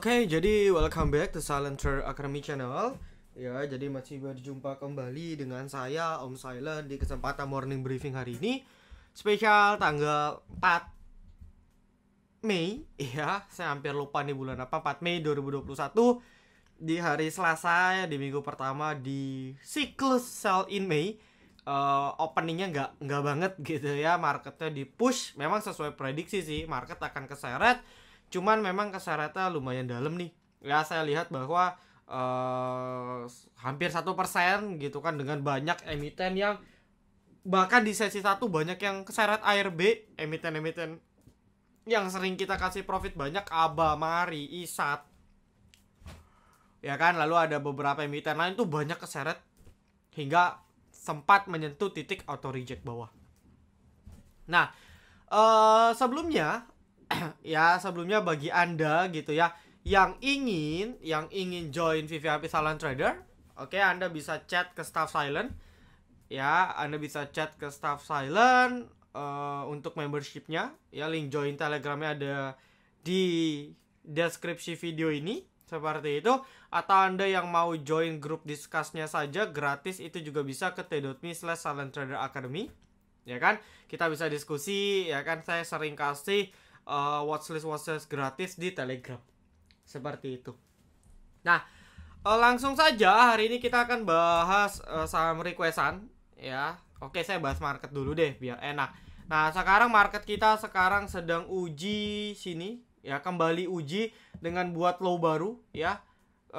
Oke, okay, jadi welcome back to Silencer Academy Channel. Ya, jadi masih berjumpa kembali dengan saya Om Silent di kesempatan morning briefing hari ini. Spesial tanggal 4 Mei, ya, saya hampir lupa nih bulan apa, 4 Mei 2021 di hari Selasa ya, di minggu pertama di siklus sell in Mei. Uh, openingnya nggak nggak banget gitu ya marketnya di push memang sesuai prediksi sih market akan keseret Cuman memang kesaratnya lumayan dalam nih. Ya saya lihat bahwa uh, hampir satu persen gitu kan dengan banyak emiten yang bahkan di sesi satu banyak yang keseret air B emiten-emiten yang sering kita kasih profit banyak Aba, Mari, Isat. Ya kan, lalu ada beberapa emiten lain tuh banyak keseret hingga sempat menyentuh titik auto reject bawah. Nah, Uh, sebelumnya ya sebelumnya bagi Anda gitu ya yang ingin yang ingin join VVIP Silent Trader, oke okay, Anda bisa chat ke staff Silent. Ya, Anda bisa chat ke staff Silent uh, untuk membershipnya. Ya, link join Telegramnya ada di deskripsi video ini seperti itu atau anda yang mau join grup diskusnya saja gratis itu juga bisa ke t.me slash silent trader academy ya kan kita bisa diskusi ya kan saya sering kasih uh, watchlist watchlist gratis di Telegram. Seperti itu. Nah, uh, langsung saja hari ini kita akan bahas uh, saham requestan ya. Oke, saya bahas market dulu deh biar enak. Nah, sekarang market kita sekarang sedang uji sini ya, kembali uji dengan buat low baru ya.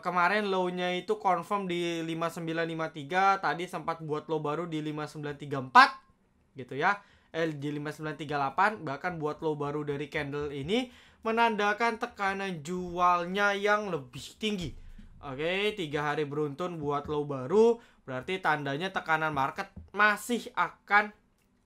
kemarin low-nya itu confirm di 5953, tadi sempat buat low baru di 5934 gitu ya. LJ5938 bahkan buat low baru dari candle ini menandakan tekanan jualnya yang lebih tinggi. Oke, tiga hari beruntun buat low baru berarti tandanya tekanan market masih akan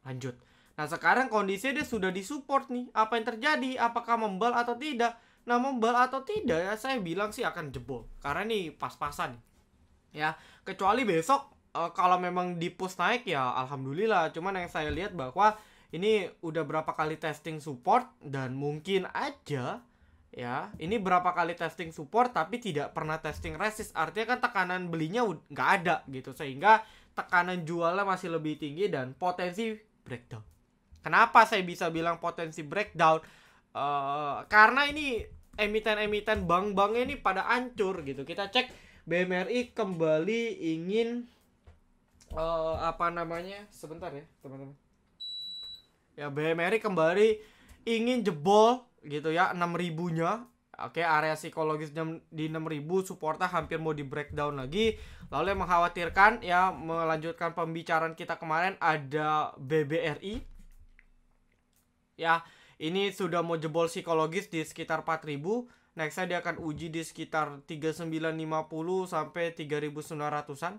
lanjut. Nah sekarang kondisinya dia sudah disupport nih. Apa yang terjadi? Apakah membal atau tidak? Nah membal atau tidak ya saya bilang sih akan jebol. Karena ini pas-pasan. Ya kecuali besok uh, kalau memang di push naik ya alhamdulillah cuman yang saya lihat bahwa ini udah berapa kali testing support dan mungkin aja ya ini berapa kali testing support tapi tidak pernah testing resist artinya kan tekanan belinya nggak ada gitu sehingga tekanan jualnya masih lebih tinggi dan potensi breakdown kenapa saya bisa bilang potensi breakdown uh, karena ini emiten-emiten bank bank ini pada ancur gitu kita cek BMRI kembali ingin uh, apa namanya sebentar ya teman-teman ya BMRI kembali ingin jebol gitu ya 6000 nya Oke, area psikologis di 6000 supportnya hampir mau di breakdown lagi. Lalu yang mengkhawatirkan ya melanjutkan pembicaraan kita kemarin ada BBRI. Ya, ini sudah mau jebol psikologis di sekitar 4000. Nextnya dia akan uji di sekitar 3950 sampai 3900-an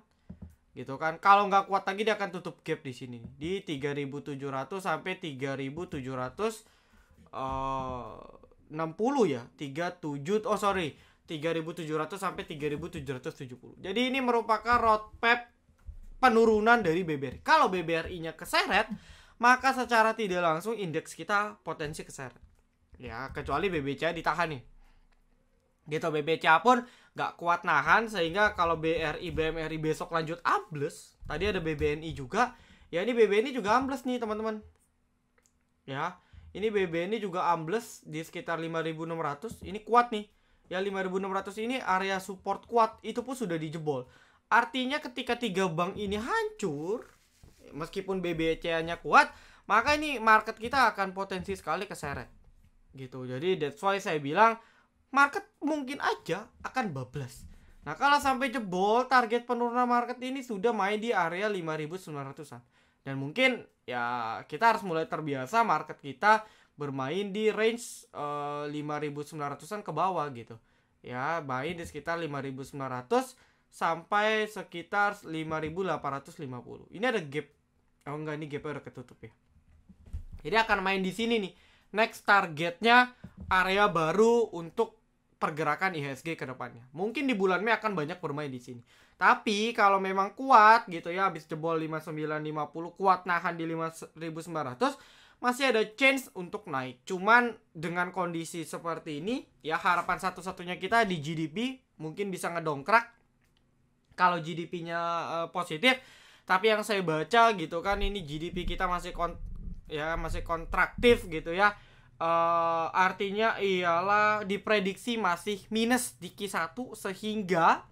gitu kan kalau nggak kuat lagi dia akan tutup gap di sini di 3700 sampai 3700 uh, 60 ya 37 oh sorry 3700 sampai 3770 jadi ini merupakan road penurunan dari BBRI kalau BBRI nya keseret maka secara tidak langsung indeks kita potensi keseret ya kecuali BBC ditahan nih gitu BBC pun nggak kuat nahan sehingga kalau BRI BMRI besok lanjut ambles tadi ada BBNI juga ya ini BBNI juga ambles nih teman-teman ya ini BBNI juga ambles di sekitar 5600 ini kuat nih ya 5600 ini area support kuat itu pun sudah dijebol artinya ketika tiga bank ini hancur meskipun BBCA nya kuat maka ini market kita akan potensi sekali keseret gitu jadi that's why saya bilang market mungkin aja akan bablas. Nah, kalau sampai jebol, target penurunan market ini sudah main di area 5.900-an. Dan mungkin ya kita harus mulai terbiasa market kita bermain di range uh, eh, 5.900-an ke bawah gitu. Ya, main di sekitar 5.900 sampai sekitar 5.850. Ini ada gap. Oh enggak, ini gapnya udah ketutup ya. Jadi akan main di sini nih. Next targetnya area baru untuk pergerakan IHSG ke depannya. Mungkin di bulan Mei akan banyak bermain di sini. Tapi kalau memang kuat gitu ya habis jebol 5950 kuat nahan di 5900 masih ada chance untuk naik. Cuman dengan kondisi seperti ini, ya harapan satu-satunya kita di GDP mungkin bisa ngedongkrak kalau GDP-nya uh, eh, positif. Tapi yang saya baca gitu kan ini GDP kita masih kon ya masih kontraktif gitu ya. Uh, artinya ialah diprediksi masih minus di Q1 sehingga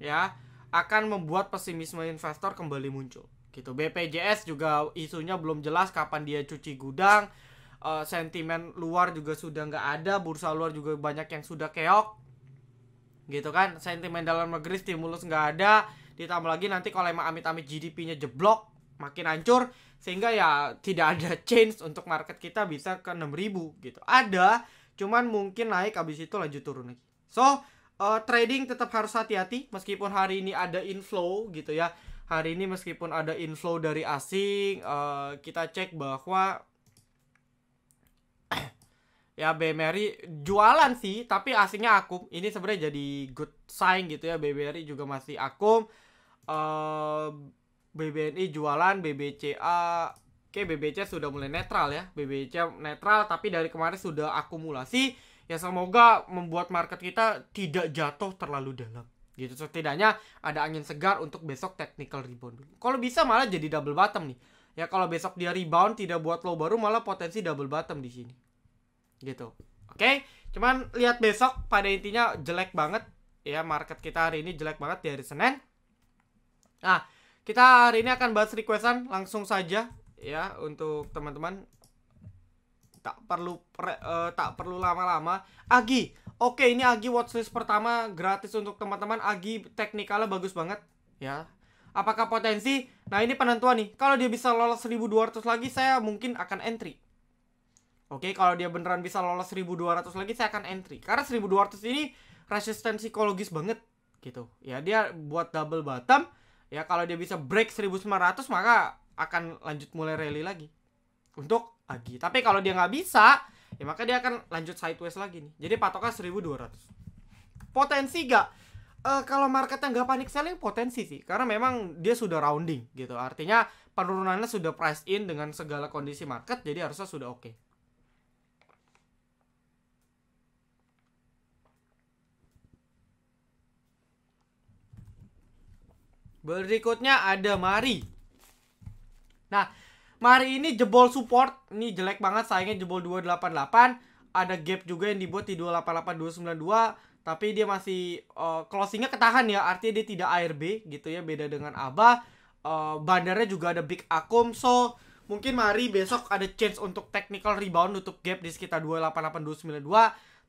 ya akan membuat pesimisme investor kembali muncul. Gitu. BPJS juga isunya belum jelas kapan dia cuci gudang. Uh, sentimen luar juga sudah nggak ada, bursa luar juga banyak yang sudah keok. Gitu kan, sentimen dalam negeri stimulus nggak ada, ditambah lagi nanti kalau emang amit-amit GDP-nya jeblok makin hancur sehingga ya tidak ada change untuk market kita bisa ke 6000 gitu. Ada, cuman mungkin naik habis itu lanjut turun lagi. So, uh, trading tetap harus hati-hati meskipun hari ini ada inflow gitu ya. Hari ini meskipun ada inflow dari asing, uh, kita cek bahwa ya BMRI jualan sih, tapi asingnya akum. Ini sebenarnya jadi good sign gitu ya BMRI juga masih akum. Uh, BBNI jualan, BBCA Oke, BBC sudah mulai netral ya. BBC netral tapi dari kemarin sudah akumulasi. Ya semoga membuat market kita tidak jatuh terlalu dalam. Gitu setidaknya ada angin segar untuk besok technical rebound Kalau bisa malah jadi double bottom nih. Ya kalau besok dia rebound tidak buat low baru malah potensi double bottom di sini. Gitu. Oke, cuman lihat besok pada intinya jelek banget ya market kita hari ini jelek banget di hari Senin. Nah, kita hari ini akan bahas requestan langsung saja ya untuk teman-teman. Tak perlu pre, uh, tak perlu lama-lama. Agi, oke ini Agi watchlist pertama gratis untuk teman-teman. Agi teknikalnya bagus banget ya. Apakah potensi? Nah ini penentuan nih. Kalau dia bisa lolos 1200 lagi saya mungkin akan entry. Oke, kalau dia beneran bisa lolos 1200 lagi saya akan entry. Karena 1200 ini resistensi psikologis banget gitu. Ya, dia buat double bottom ya kalau dia bisa break 1900 maka akan lanjut mulai rally lagi untuk lagi tapi kalau dia nggak bisa ya maka dia akan lanjut sideways lagi nih jadi patokan 1200 potensi gak uh, eh, kalau marketnya nggak panik selling potensi sih karena memang dia sudah rounding gitu artinya penurunannya sudah price in dengan segala kondisi market jadi harusnya sudah oke okay. Berikutnya ada Mari. Nah, Mari ini jebol support. Ini jelek banget sayangnya jebol 288. Ada gap juga yang dibuat di 288 292 tapi dia masih uh, closingnya ketahan ya artinya dia tidak ARB gitu ya beda dengan Aba uh, eh, bandarnya juga ada big akum so mungkin Mari besok ada chance untuk technical rebound untuk gap di sekitar 288 292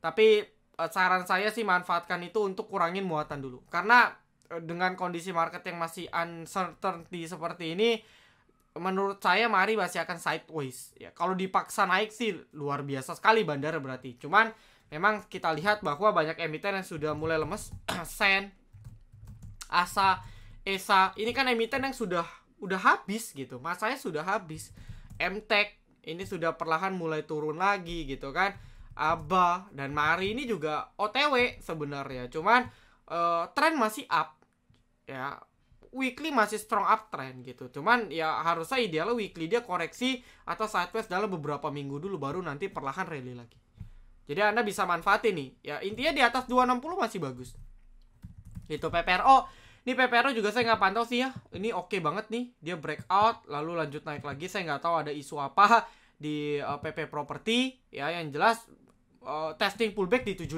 tapi eh, saran saya sih manfaatkan itu untuk kurangin muatan dulu karena Eh, dengan kondisi market yang masih uncertainty seperti ini menurut saya mari masih akan sideways ya kalau dipaksa naik sih luar biasa sekali bandar berarti cuman memang kita lihat bahwa banyak emiten yang sudah mulai lemes sen asa esa ini kan emiten yang sudah udah habis gitu masanya sudah habis mtek ini sudah perlahan mulai turun lagi gitu kan aba dan mari ini juga otw sebenarnya cuman uh, tren masih up ya weekly masih strong uptrend gitu. Cuman ya harusnya idealnya weekly dia koreksi atau sideways dalam beberapa minggu dulu baru nanti perlahan rally lagi. Jadi Anda bisa manfaatin nih. Ya intinya di atas 260 masih bagus. Itu PPRO. Ini PPRO juga saya nggak pantau sih ya. Ini oke okay banget nih. Dia breakout lalu lanjut naik lagi. Saya nggak tahu ada isu apa di uh, eh, PP Property ya yang jelas uh, testing pullback di 75.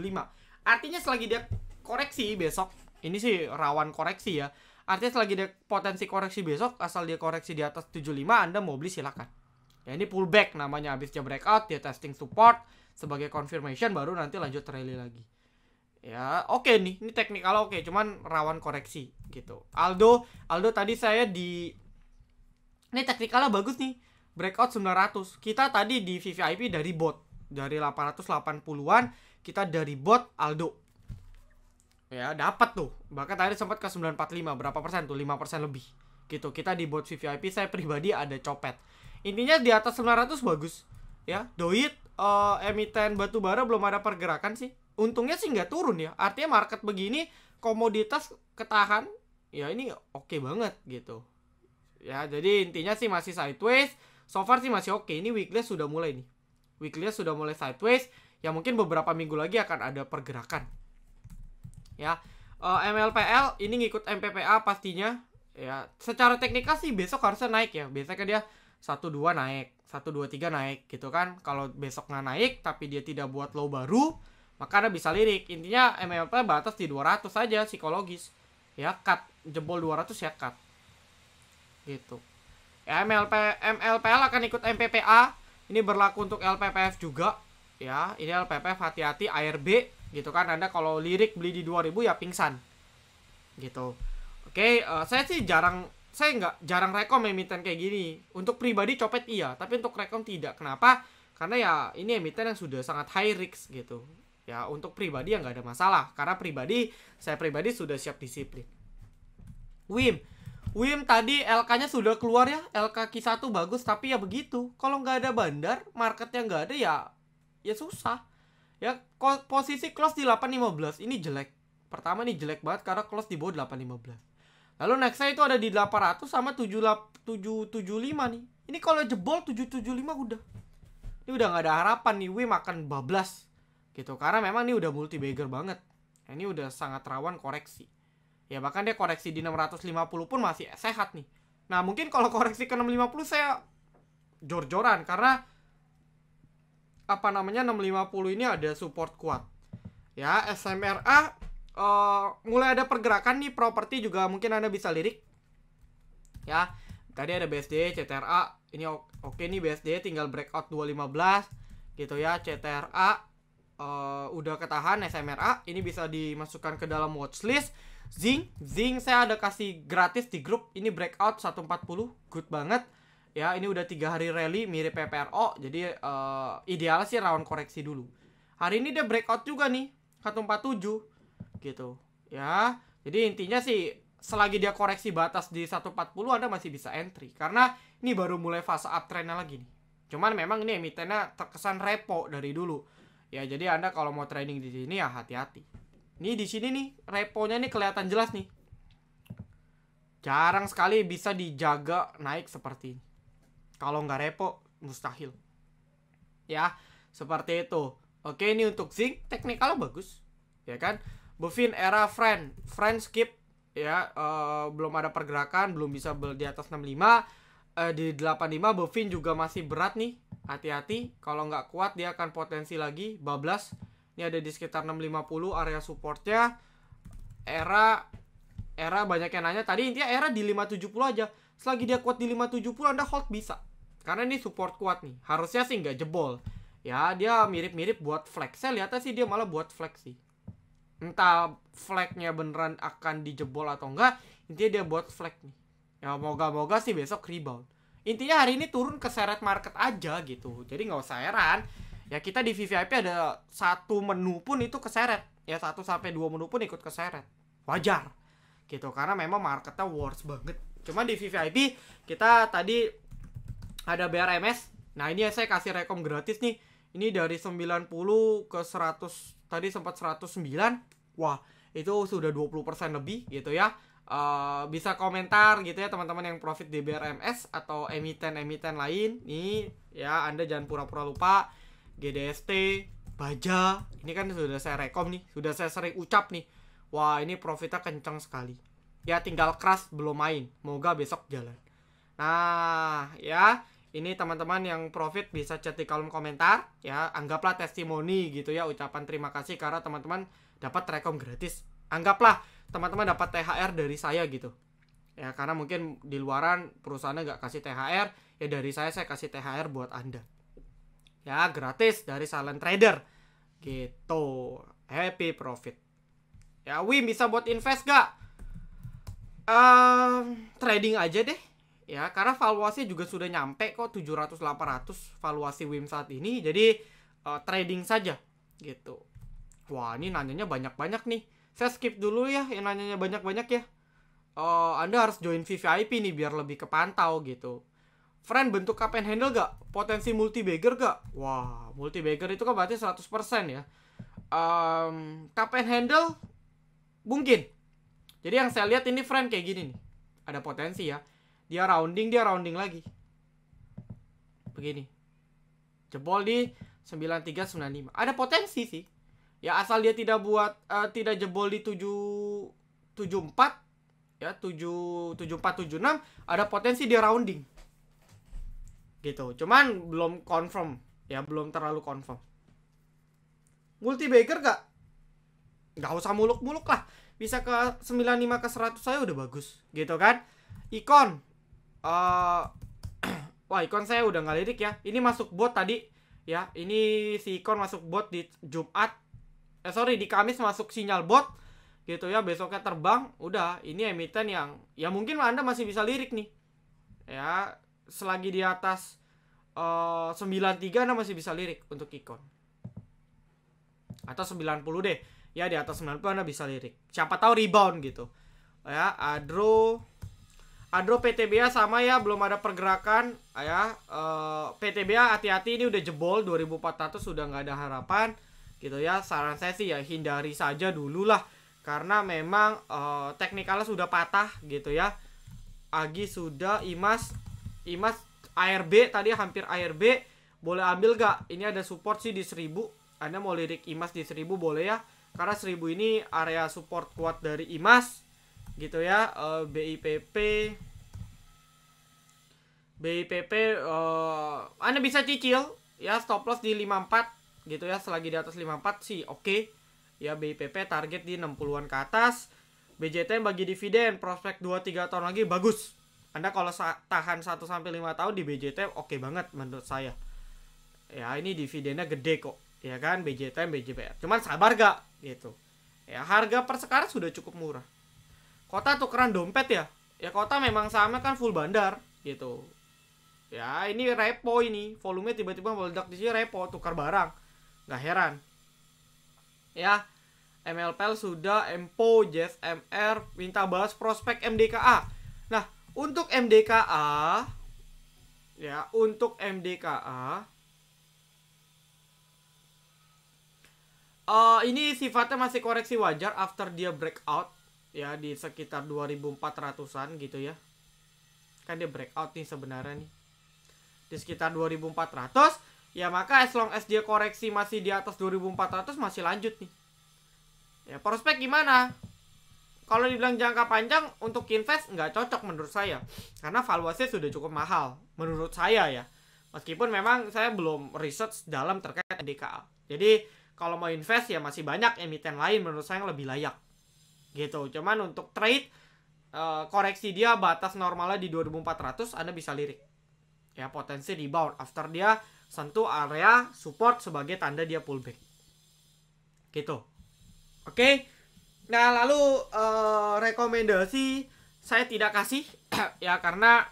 Artinya selagi dia koreksi besok ini sih rawan koreksi ya. Artinya selagi dia potensi koreksi besok, asal dia koreksi di atas 75, Anda mau beli silakan. Ya ini pullback namanya, habis dia breakout, dia testing support, sebagai confirmation baru nanti lanjut rally lagi. Ya oke okay nih, ini teknikal oke, okay, cuman rawan koreksi gitu. Aldo, Aldo tadi saya di... Ini teknikalnya bagus nih, breakout 900. Kita tadi di VVIP dari bot, dari 880-an, kita dari bot Aldo ya dapat tuh bahkan tadi sempat ke 945 berapa persen tuh 5 persen lebih gitu kita di bot VIP saya pribadi ada copet intinya di atas 900 bagus ya doit uh, emiten batu bara belum ada pergerakan sih untungnya sih nggak turun ya artinya market begini komoditas ketahan ya ini oke okay banget gitu ya jadi intinya sih masih sideways so far sih masih oke okay. ini weekly sudah mulai nih weekly sudah mulai sideways ya mungkin beberapa minggu lagi akan ada pergerakan ya. Uh, eh, MLPL ini ngikut MPPA pastinya ya. Secara teknikal sih besok harusnya naik ya. Biasanya dia satu dua naik, satu dua tiga naik gitu kan. Kalau besok nggak naik tapi dia tidak buat low baru, maka ada bisa lirik. Intinya MLPL batas di 200 saja psikologis. Ya cut jebol 200 ya cut. Gitu. Ya, MLP MLPL akan ikut MPPA. Ini berlaku untuk LPPF juga ya. Ini LPPF hati-hati ARB gitu kan anda kalau lirik beli di 2000 ya pingsan gitu oke uh, saya sih jarang saya nggak jarang rekom emiten kayak gini untuk pribadi copet iya tapi untuk rekom tidak kenapa karena ya ini emiten yang sudah sangat high risk gitu ya untuk pribadi ya nggak ada masalah karena pribadi saya pribadi sudah siap disiplin Wim Wim tadi LK-nya sudah keluar ya LK Q1 bagus tapi ya begitu kalau nggak ada bandar marketnya nggak ada ya ya susah Ya posisi close di 815 ini jelek. Pertama nih jelek banget karena close di bawah 815. Lalu nextnya itu ada di 800 sama 775 nih. Ini kalau jebol 775 udah. Ini udah nggak ada harapan nih, we makan bablas. Gitu karena memang ini udah multi bagger banget. Ini udah sangat rawan koreksi. Ya bahkan dia koreksi di 650 pun masih sehat nih. Nah, mungkin kalau koreksi ke 650 saya jor-joran karena apa namanya 650 ini ada support kuat. Ya, SMRA uh, eh, mulai ada pergerakan nih properti juga mungkin Anda bisa lirik. Ya. Tadi ada BSD, CTRA, ini oke okay nih BSD tinggal breakout 215 gitu ya, CTRA uh, eh, udah ketahan SMRA, ini bisa dimasukkan ke dalam watchlist. Zing, Zing saya ada kasih gratis di grup. Ini breakout 140, good banget ya ini udah tiga hari rally mirip PPRO jadi uh, eh, ideal sih rawan koreksi dulu hari ini dia breakout juga nih 147 gitu ya jadi intinya sih selagi dia koreksi batas di 140 Anda masih bisa entry karena ini baru mulai fase uptrendnya lagi nih cuman memang ini emitennya terkesan repo dari dulu ya jadi Anda kalau mau trading di sini ya hati-hati ini di sini nih reponya nih kelihatan jelas nih jarang sekali bisa dijaga naik seperti ini kalau nggak repo, mustahil. Ya, seperti itu. Oke, ini untuk zinc teknikal bagus. Ya kan? Buffin era friend, friend skip ya uh, belum ada pergerakan, belum bisa di atas 65. Uh, eh, di 85 Buffin juga masih berat nih. Hati-hati kalau nggak kuat dia akan potensi lagi bablas. Ini ada di sekitar 650 area supportnya. Era era banyak yang nanya tadi intinya era di 570 aja. Selagi dia kuat di 570 Anda hold bisa. Karena ini support kuat nih. Harusnya sih nggak jebol. Ya, dia mirip-mirip buat flex Saya lihatnya sih dia malah buat flag sih. Entah flagnya beneran akan dijebol atau enggak, intinya dia buat flag nih. Ya moga-moga sih besok rebound. Intinya hari ini turun ke seret market aja gitu. Jadi nggak usah heran. Ya kita di VVIP ada satu menu pun itu keseret. Ya satu sampai dua menu pun ikut keseret. Wajar. Gitu karena memang marketnya worse banget. Cuma di VVIP kita tadi ada BRMS nah ini ya saya kasih rekom gratis nih ini dari 90 ke 100 tadi sempat 109 wah itu sudah 20% lebih gitu ya Uh, bisa komentar gitu ya teman-teman yang profit di BRMS atau emiten-emiten lain nih ya Anda jangan pura-pura lupa GDST Baja ini kan sudah saya rekom nih sudah saya sering ucap nih wah ini profitnya kencang sekali ya tinggal keras belum main moga besok jalan nah ya ini teman-teman yang profit bisa chat di kolom komentar ya anggaplah testimoni gitu ya ucapan terima kasih karena teman-teman dapat rekom gratis anggaplah teman-teman dapat THR dari saya gitu ya karena mungkin di luaran perusahaannya nggak kasih THR ya dari saya saya kasih THR buat anda ya gratis dari silent trader gitu happy profit ya Wim bisa buat invest gak? Uh, trading aja deh ya karena valuasi juga sudah nyampe kok 700 800 valuasi WIM saat ini jadi uh, trading saja gitu wah ini nanyanya banyak-banyak nih saya skip dulu ya yang nanyanya banyak-banyak ya uh, Anda harus join VVIP nih biar lebih kepantau gitu friend bentuk cup and handle gak? Potensi multi bagger gak? Wah, multi bagger itu kan berarti 100% ya. Um, cup and handle mungkin. Jadi yang saya lihat ini friend kayak gini nih. Ada potensi ya dia rounding dia rounding lagi begini jebol di 9395 ada potensi sih ya asal dia tidak buat uh, tidak jebol di 774 ya tujuh 7476 ada potensi dia rounding gitu cuman belum confirm ya belum terlalu confirm multi baker gak nggak usah muluk-muluk lah bisa ke 95 ke 100 saya udah bagus gitu kan ikon uh, wah ikon saya udah nggak lirik ya ini masuk bot tadi ya ini si ikon masuk bot di Jumat eh sorry di Kamis masuk sinyal bot gitu ya besoknya terbang udah ini emiten yang ya mungkin anda masih bisa lirik nih ya selagi di atas uh, eh, 93 anda masih bisa lirik untuk ikon atau 90 deh ya di atas 90 anda bisa lirik siapa tahu rebound gitu ya Adro Adro PTBA sama ya belum ada pergerakan ah, ya uh, eh, PTBA hati-hati ini udah jebol 2400 sudah nggak ada harapan gitu ya saran saya sih ya hindari saja dulu lah karena memang uh, eh, teknikalnya sudah patah gitu ya Agi sudah Imas Imas ARB tadi hampir ARB boleh ambil gak ini ada support sih di 1000 Anda mau lirik Imas di 1000 boleh ya karena 1000 ini area support kuat dari Imas gitu ya uh, eh, BIPP BIPP uh, eh, Anda bisa cicil ya stop loss di 54 gitu ya selagi di atas 54 sih oke okay. ya BIPP target di 60-an ke atas BJT bagi dividen prospek 2 3 tahun lagi bagus Anda kalau tahan 1 sampai 5 tahun di BJT oke okay banget menurut saya ya ini dividennya gede kok ya kan BJT BJPR cuman sabar gak gitu ya harga per sekarang sudah cukup murah kota tukeran dompet ya ya kota memang sama kan full bandar gitu ya ini repo ini volume tiba-tiba meledak di sini repo tukar barang nggak heran ya MLPL sudah MPO Jeff MR minta bahas prospek MDKA nah untuk MDKA ya untuk MDKA uh, eh, ini sifatnya masih koreksi wajar after dia breakout ya di sekitar 2400-an gitu ya kan dia breakout nih sebenarnya nih di sekitar 2400 ya maka as long as dia koreksi masih di atas 2400 masih lanjut nih ya prospek gimana kalau dibilang jangka panjang untuk invest nggak cocok menurut saya karena valuasi sudah cukup mahal menurut saya ya meskipun memang saya belum research dalam terkait DKA jadi kalau mau invest ya masih banyak emiten lain menurut saya yang lebih layak gitu cuman untuk trade uh, koreksi dia batas normalnya di 2400 Anda bisa lirik ya potensi rebound after dia sentuh area support sebagai tanda dia pullback gitu oke okay? nah lalu uh, rekomendasi saya tidak kasih ya karena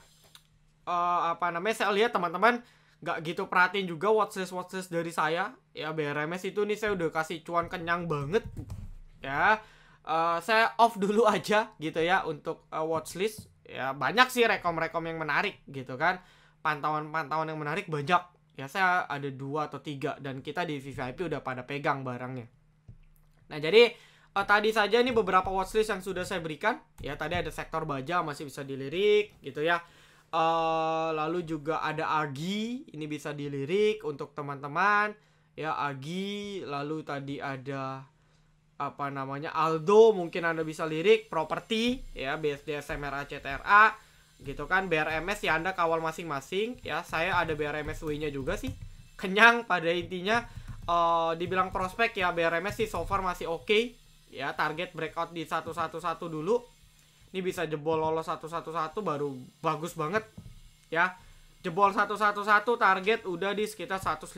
uh, apa namanya saya lihat teman-teman nggak gitu perhatiin juga watchlist watchlist dari saya ya BRMS itu nih saya udah kasih cuan kenyang banget ya Eh, saya off dulu aja gitu ya untuk uh, eh, watchlist ya banyak sih rekom-rekom yang menarik gitu kan pantauan-pantauan yang menarik banyak ya saya ada dua atau tiga dan kita di VIP udah pada pegang barangnya nah jadi uh, tadi saja ini beberapa watchlist yang sudah saya berikan ya tadi ada sektor baja masih bisa dilirik gitu ya uh, lalu juga ada Agi ini bisa dilirik untuk teman-teman ya Agi lalu tadi ada apa namanya Aldo mungkin Anda bisa lirik properti ya BSD SMRA CTRA gitu kan BRMS ya Anda kawal masing-masing ya saya ada BRMS W-nya juga sih kenyang pada intinya uh, dibilang prospek ya BRMS sih so far masih oke okay. ya target breakout di satu satu 111 dulu ini bisa jebol lolos satu satu baru bagus banget ya jebol satu satu target udah di sekitar 150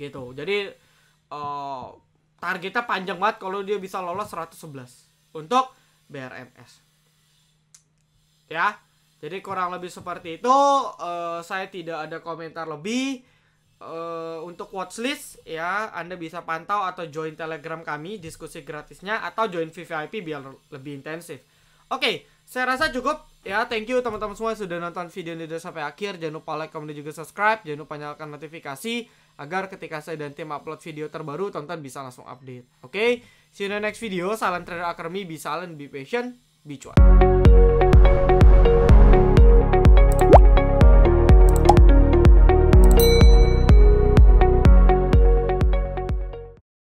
gitu jadi uh, targetnya panjang banget kalau dia bisa lolos 111 untuk BRMS. Ya, jadi kurang lebih seperti itu. Uh, saya tidak ada komentar lebih. Uh, untuk watchlist ya, Anda bisa pantau atau join Telegram kami diskusi gratisnya atau join VVIP biar lebih intensif. Oke, okay, saya rasa cukup ya. Thank you teman-teman semua yang sudah nonton video ini sampai akhir. Jangan lupa like, komen dan juga subscribe. Jangan lupa nyalakan notifikasi agar ketika saya dan tim upload video terbaru tonton bisa langsung update. Oke, okay? see you in the next video. Salam trader Akademi, bisa silent, be patient, be cuan.